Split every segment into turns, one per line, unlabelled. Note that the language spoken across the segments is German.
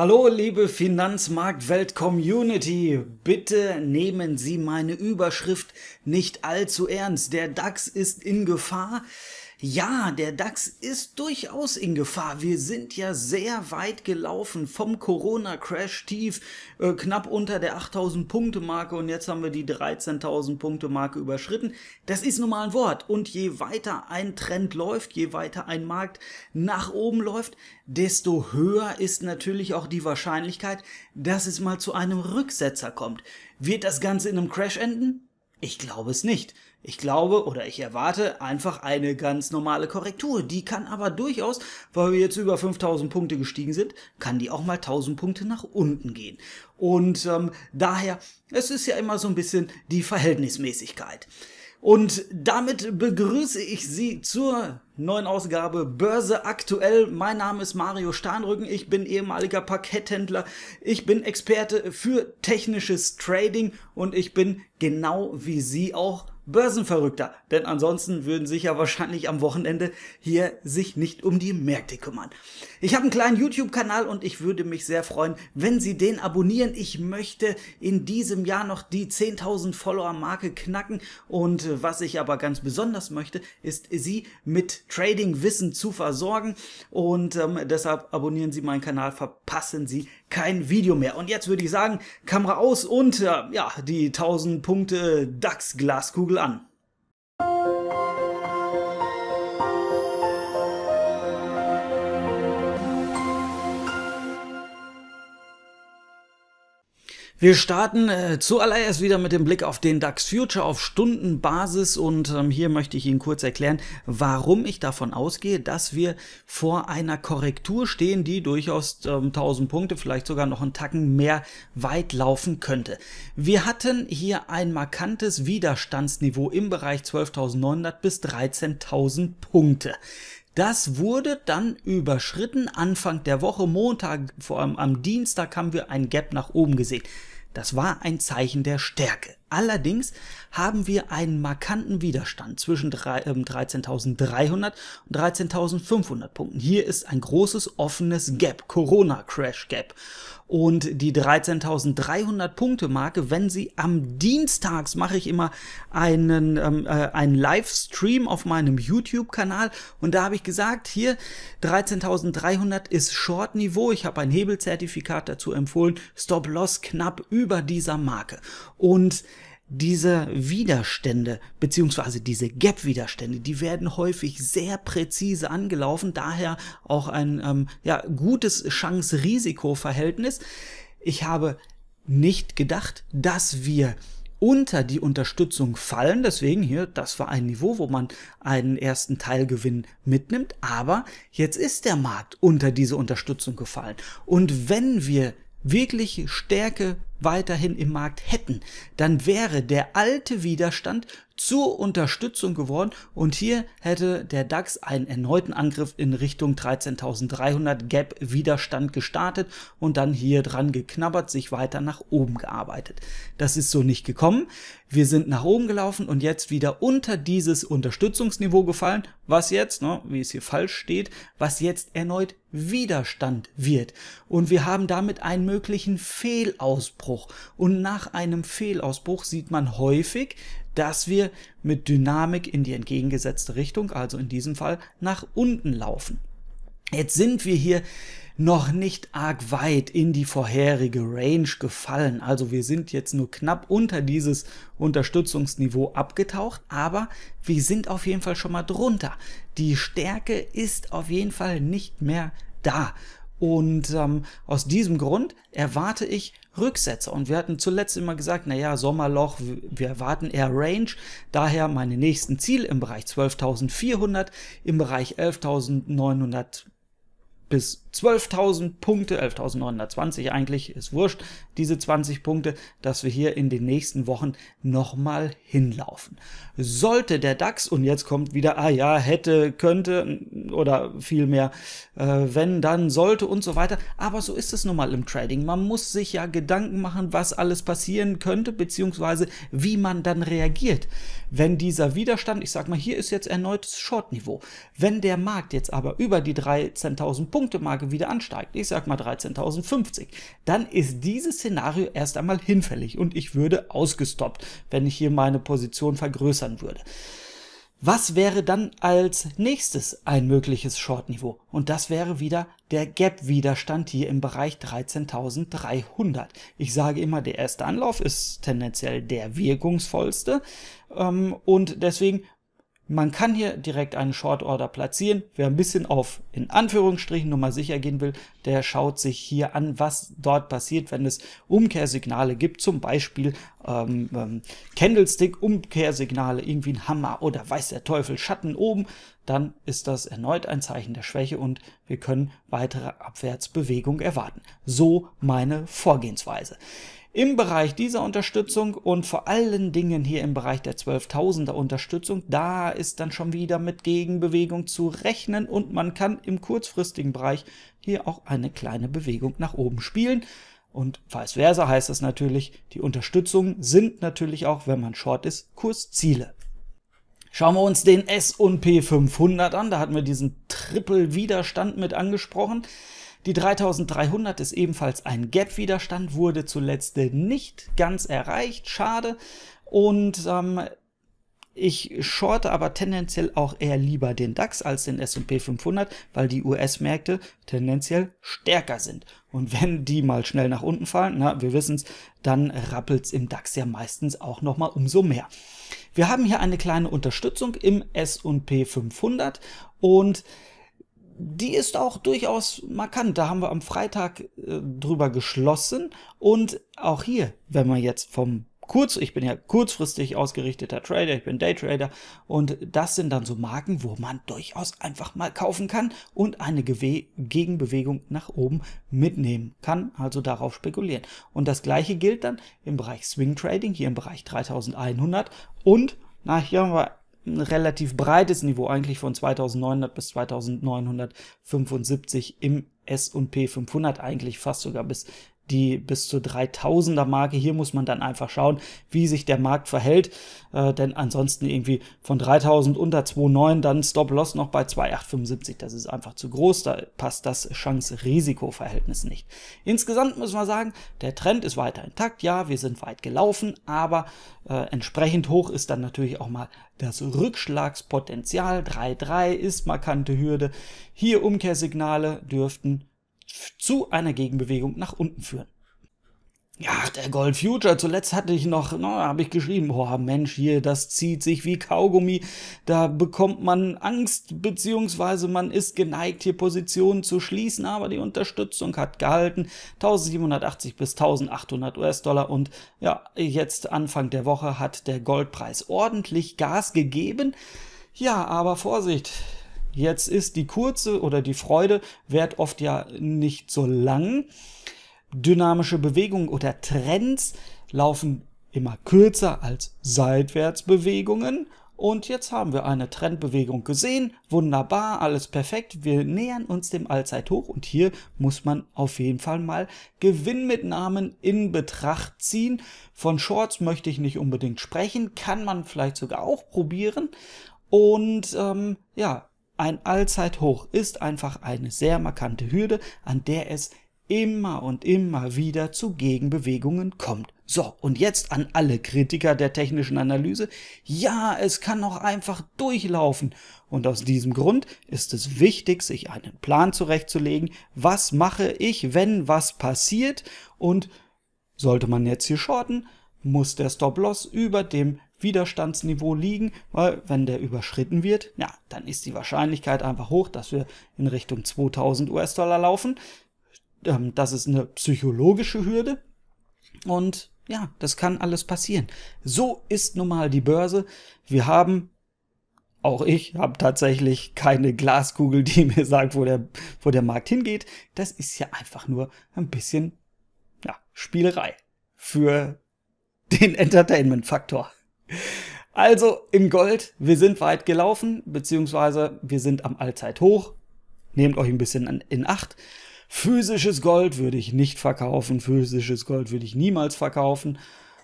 Hallo, liebe Finanzmarktwelt-Community. Bitte nehmen Sie meine Überschrift nicht allzu ernst. Der DAX ist in Gefahr. Ja, der DAX ist durchaus in Gefahr. Wir sind ja sehr weit gelaufen vom Corona-Crash tief, äh, knapp unter der 8000-Punkte-Marke und jetzt haben wir die 13.000-Punkte-Marke überschritten. Das ist nun mal ein Wort. Und je weiter ein Trend läuft, je weiter ein Markt nach oben läuft, desto höher ist natürlich auch die Wahrscheinlichkeit, dass es mal zu einem Rücksetzer kommt. Wird das Ganze in einem Crash enden? Ich glaube es nicht. Ich glaube oder ich erwarte einfach eine ganz normale Korrektur. Die kann aber durchaus, weil wir jetzt über 5000 Punkte gestiegen sind, kann die auch mal 1000 Punkte nach unten gehen. Und ähm, daher, es ist ja immer so ein bisschen die Verhältnismäßigkeit. Und damit begrüße ich Sie zur neuen Ausgabe Börse aktuell. Mein Name ist Mario Starnrücken, Ich bin ehemaliger Parketthändler. Ich bin Experte für technisches Trading und ich bin genau wie Sie auch Börsenverrückter, denn ansonsten würden sich ja wahrscheinlich am Wochenende hier sich nicht um die Märkte kümmern. Ich habe einen kleinen YouTube-Kanal und ich würde mich sehr freuen, wenn Sie den abonnieren. Ich möchte in diesem Jahr noch die 10.000 Follower-Marke knacken und äh, was ich aber ganz besonders möchte, ist Sie mit Trading-Wissen zu versorgen und ähm, deshalb abonnieren Sie meinen Kanal, verpassen Sie kein Video mehr. Und jetzt würde ich sagen, Kamera aus und äh, ja, die 1000 Punkte DAX Glaskugel an. Wir starten äh, zuallererst wieder mit dem Blick auf den DAX Future auf Stundenbasis und ähm, hier möchte ich Ihnen kurz erklären, warum ich davon ausgehe, dass wir vor einer Korrektur stehen, die durchaus ähm, 1000 Punkte, vielleicht sogar noch einen Tacken mehr weit laufen könnte. Wir hatten hier ein markantes Widerstandsniveau im Bereich 12.900 bis 13.000 Punkte. Das wurde dann überschritten. Anfang der Woche, Montag, vor allem am Dienstag, haben wir ein Gap nach oben gesehen. Das war ein Zeichen der Stärke. Allerdings haben wir einen markanten Widerstand zwischen 13.300 ähm, und 13.500 Punkten. Hier ist ein großes offenes Gap, Corona Crash Gap. Und die 13.300 Punkte Marke, wenn sie am Dienstags mache ich immer einen, ähm, äh, einen Livestream auf meinem YouTube-Kanal und da habe ich gesagt, hier 13.300 ist Short-Niveau. Ich habe ein Hebelzertifikat dazu empfohlen. Stop-Loss knapp über dieser Marke. Und diese Widerstände beziehungsweise diese Gap-Widerstände, die werden häufig sehr präzise angelaufen, daher auch ein ähm, ja, gutes Chance-Risiko-Verhältnis. Ich habe nicht gedacht, dass wir unter die Unterstützung fallen. Deswegen hier, das war ein Niveau, wo man einen ersten Teilgewinn mitnimmt. Aber jetzt ist der Markt unter diese Unterstützung gefallen. Und wenn wir wirklich Stärke weiterhin im Markt hätten, dann wäre der alte Widerstand zur Unterstützung geworden und hier hätte der DAX einen erneuten Angriff in Richtung 13.300 Gap Widerstand gestartet und dann hier dran geknabbert, sich weiter nach oben gearbeitet. Das ist so nicht gekommen. Wir sind nach oben gelaufen und jetzt wieder unter dieses Unterstützungsniveau gefallen, was jetzt, ne, wie es hier falsch steht, was jetzt erneut Widerstand wird. Und wir haben damit einen möglichen Fehlausbruch Ausbruch. Und nach einem Fehlausbruch sieht man häufig, dass wir mit Dynamik in die entgegengesetzte Richtung, also in diesem Fall nach unten laufen. Jetzt sind wir hier noch nicht arg weit in die vorherige Range gefallen. Also wir sind jetzt nur knapp unter dieses Unterstützungsniveau abgetaucht, aber wir sind auf jeden Fall schon mal drunter. Die Stärke ist auf jeden Fall nicht mehr da. Und ähm, aus diesem Grund erwarte ich Rücksetzer. Und wir hatten zuletzt immer gesagt, naja, Sommerloch, wir erwarten eher Range. Daher meine nächsten Ziele im Bereich 12.400, im Bereich 11.900 bis 12.000 Punkte, 11.920 eigentlich, ist wurscht, diese 20 Punkte, dass wir hier in den nächsten Wochen nochmal hinlaufen. Sollte der DAX, und jetzt kommt wieder, ah ja, hätte, könnte oder vielmehr, äh, wenn, dann, sollte und so weiter, aber so ist es nun mal im Trading. Man muss sich ja Gedanken machen, was alles passieren könnte, beziehungsweise wie man dann reagiert. Wenn dieser Widerstand, ich sag mal, hier ist jetzt erneutes Short-Niveau, wenn der Markt jetzt aber über die 13.000 Punkte Marke Nachfrage wieder ansteigt, ich sag mal 13.050, dann ist dieses Szenario erst einmal hinfällig und ich würde ausgestoppt, wenn ich hier meine Position vergrößern würde. Was wäre dann als nächstes ein mögliches Short-Niveau? Und das wäre wieder der Gap-Widerstand hier im Bereich 13.300. Ich sage immer, der erste Anlauf ist tendenziell der wirkungsvollste. Ähm, und deswegen man kann hier direkt einen Short Order platzieren. Wer ein bisschen auf in Anführungsstrichen Nummer sicher gehen will, der schaut sich hier an, was dort passiert, wenn es Umkehrsignale gibt, zum Beispiel ähm, ähm, Candlestick-Umkehrsignale, irgendwie ein Hammer oder weiß der Teufel Schatten oben, dann ist das erneut ein Zeichen der Schwäche und wir können weitere Abwärtsbewegung erwarten. So meine Vorgehensweise. Im Bereich dieser Unterstützung und vor allen Dingen hier im Bereich der 12.000er Unterstützung, da ist dann schon wieder mit Gegenbewegung zu rechnen und man kann im kurzfristigen Bereich hier auch eine kleine Bewegung nach oben spielen. Und vice versa heißt es natürlich, die Unterstützung sind natürlich auch, wenn man short ist, Kursziele. Schauen wir uns den S&P 500 an, da hatten wir diesen Triple Widerstand mit angesprochen. Die 3300 ist ebenfalls ein Gap-Widerstand, wurde zuletzt nicht ganz erreicht, schade. Und ähm, ich shorte aber tendenziell auch eher lieber den DAX als den S&P 500, weil die US-Märkte tendenziell stärker sind. Und wenn die mal schnell nach unten fallen, na, wir wissen's, dann rappelt's im DAX ja meistens auch nochmal umso mehr. Wir haben hier eine kleine Unterstützung im S&P 500 und die ist auch durchaus markant. Da haben wir am Freitag äh, drüber geschlossen. Und auch hier, wenn man jetzt vom kurz, ich bin ja kurzfristig ausgerichteter Trader, ich bin Daytrader und das sind dann so Marken, wo man durchaus einfach mal kaufen kann und eine Gewe Gegenbewegung nach oben mitnehmen kann, also darauf spekulieren. Und das gleiche gilt dann im Bereich Swing Trading, hier im Bereich 3100 und na, hier haben wir ein relativ breites Niveau eigentlich von 2900 bis 2975 im S&P 500 eigentlich fast sogar bis die bis zur 3000er Marke. Hier muss man dann einfach schauen, wie sich der Markt verhält, äh, denn ansonsten irgendwie von 3000 unter 2,9 dann Stop-Loss noch bei 2,875. Das ist einfach zu groß, da passt das Chance-Risiko-Verhältnis nicht. Insgesamt muss man sagen, der Trend ist weiter intakt. Ja, wir sind weit gelaufen, aber äh, entsprechend hoch ist dann natürlich auch mal das Rückschlagspotenzial. 3,3 ist markante Hürde. Hier Umkehrsignale dürften zu einer Gegenbewegung nach unten führen. Ja, der Gold Future, zuletzt hatte ich noch, no, ne, habe ich geschrieben, boah, Mensch, hier, das zieht sich wie Kaugummi, da bekommt man Angst, beziehungsweise man ist geneigt, hier Positionen zu schließen, aber die Unterstützung hat gehalten, 1780 bis 1800 US-Dollar und ja, jetzt Anfang der Woche hat der Goldpreis ordentlich Gas gegeben, ja, aber Vorsicht, Jetzt ist die kurze oder die Freude wird oft ja nicht so lang. Dynamische Bewegungen oder Trends laufen immer kürzer als Seitwärtsbewegungen. Und jetzt haben wir eine Trendbewegung gesehen. Wunderbar, alles perfekt. Wir nähern uns dem Allzeithoch und hier muss man auf jeden Fall mal Gewinnmitnahmen in Betracht ziehen. Von Shorts möchte ich nicht unbedingt sprechen, kann man vielleicht sogar auch probieren. Und ähm, ja, ein Allzeithoch ist einfach eine sehr markante Hürde, an der es immer und immer wieder zu Gegenbewegungen kommt. So, und jetzt an alle Kritiker der technischen Analyse. Ja, es kann auch einfach durchlaufen. Und aus diesem Grund ist es wichtig, sich einen Plan zurechtzulegen. Was mache ich, wenn was passiert? Und sollte man jetzt hier shorten, muss der Stop-Loss über dem Widerstandsniveau liegen, weil wenn der überschritten wird, ja, dann ist die Wahrscheinlichkeit einfach hoch, dass wir in Richtung 2000 US-Dollar laufen. Ähm, das ist eine psychologische Hürde und ja, das kann alles passieren. So ist nun mal die Börse. Wir haben auch ich habe tatsächlich keine Glaskugel, die mir sagt, wo der, wo der Markt hingeht. Das ist ja einfach nur ein bisschen ja, Spielerei für den Entertainment-Faktor. Also im Gold, wir sind weit gelaufen, beziehungsweise wir sind am Allzeithoch. Nehmt euch ein bisschen in Acht. Physisches Gold würde ich nicht verkaufen. Physisches Gold würde ich niemals verkaufen.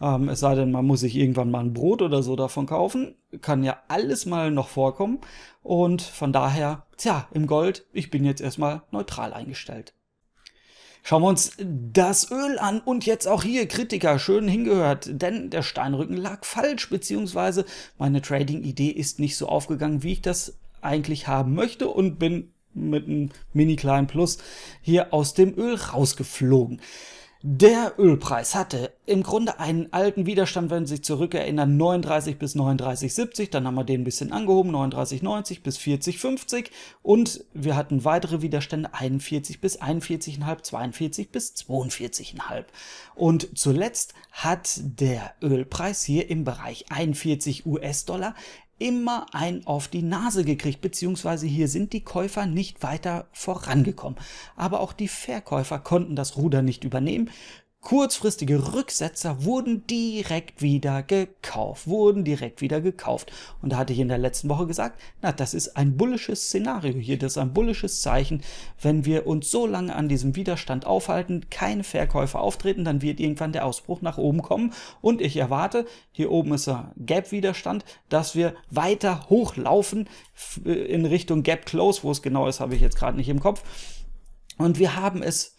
Ähm, es sei denn, man muss sich irgendwann mal ein Brot oder so davon kaufen. Kann ja alles mal noch vorkommen. Und von daher, tja, im Gold, ich bin jetzt erstmal neutral eingestellt. Schauen wir uns das Öl an und jetzt auch hier Kritiker, schön hingehört, denn der Steinrücken lag falsch, beziehungsweise meine Trading-Idee ist nicht so aufgegangen, wie ich das eigentlich haben möchte und bin mit einem mini kleinen Plus hier aus dem Öl rausgeflogen. Der Ölpreis hatte im Grunde einen alten Widerstand, wenn Sie sich zurückerinnern, 39 bis 39,70, dann haben wir den ein bisschen angehoben, 39,90 bis 40,50 und wir hatten weitere Widerstände 41 bis 41,5, 42 bis 42,5. Und zuletzt hat der Ölpreis hier im Bereich 41 US-Dollar immer ein auf die Nase gekriegt, beziehungsweise hier sind die Käufer nicht weiter vorangekommen. Aber auch die Verkäufer konnten das Ruder nicht übernehmen, kurzfristige Rücksetzer wurden direkt wieder gekauft, wurden direkt wieder gekauft. Und da hatte ich in der letzten Woche gesagt, na, das ist ein bullisches Szenario hier, das ist ein bullisches Zeichen. Wenn wir uns so lange an diesem Widerstand aufhalten, keine Verkäufe auftreten, dann wird irgendwann der Ausbruch nach oben kommen. Und ich erwarte, hier oben ist ein Gap-Widerstand, dass wir weiter hochlaufen äh, in Richtung Gap-Close, wo es genau ist, habe ich jetzt gerade nicht im Kopf. Und wir haben es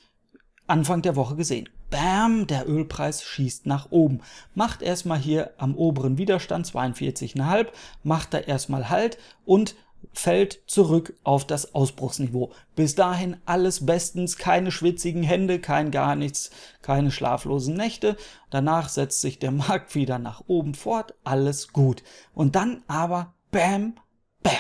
Anfang der Woche gesehen. Bam, der Ölpreis schießt nach oben. Macht erstmal hier am oberen Widerstand 42,5, macht da erstmal Halt und fällt zurück auf das Ausbruchsniveau. Bis dahin alles bestens, keine schwitzigen Hände, kein gar nichts, keine schlaflosen Nächte. Danach setzt sich der Markt wieder nach oben fort, alles gut. Und dann aber bam, bam.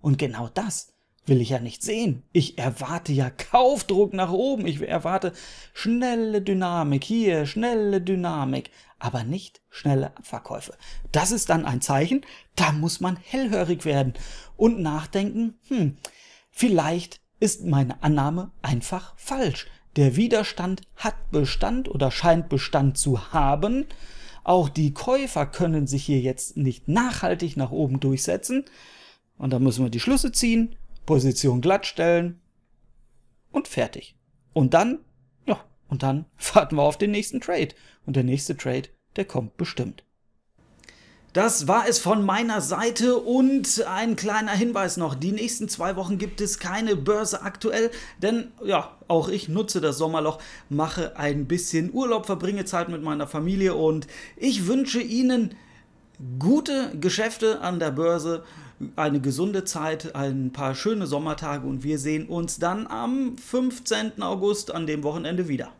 Und genau das will ich ja nicht sehen. Ich erwarte ja Kaufdruck nach oben. Ich erwarte schnelle Dynamik hier, schnelle Dynamik, aber nicht schnelle Abverkäufe. Das ist dann ein Zeichen, da muss man hellhörig werden und nachdenken, hm, vielleicht ist meine Annahme einfach falsch. Der Widerstand hat Bestand oder scheint Bestand zu haben. Auch die Käufer können sich hier jetzt nicht nachhaltig nach oben durchsetzen. Und da müssen wir die Schlüsse ziehen Position glattstellen und fertig. Und dann, ja, und dann warten wir auf den nächsten Trade. Und der nächste Trade, der kommt bestimmt. Das war es von meiner Seite und ein kleiner Hinweis noch. Die nächsten zwei Wochen gibt es keine Börse aktuell, denn ja, auch ich nutze das Sommerloch, mache ein bisschen Urlaub, verbringe Zeit mit meiner Familie und ich wünsche Ihnen gute Geschäfte an der Börse eine gesunde Zeit, ein paar schöne Sommertage und wir sehen uns dann am 15. August an dem Wochenende wieder.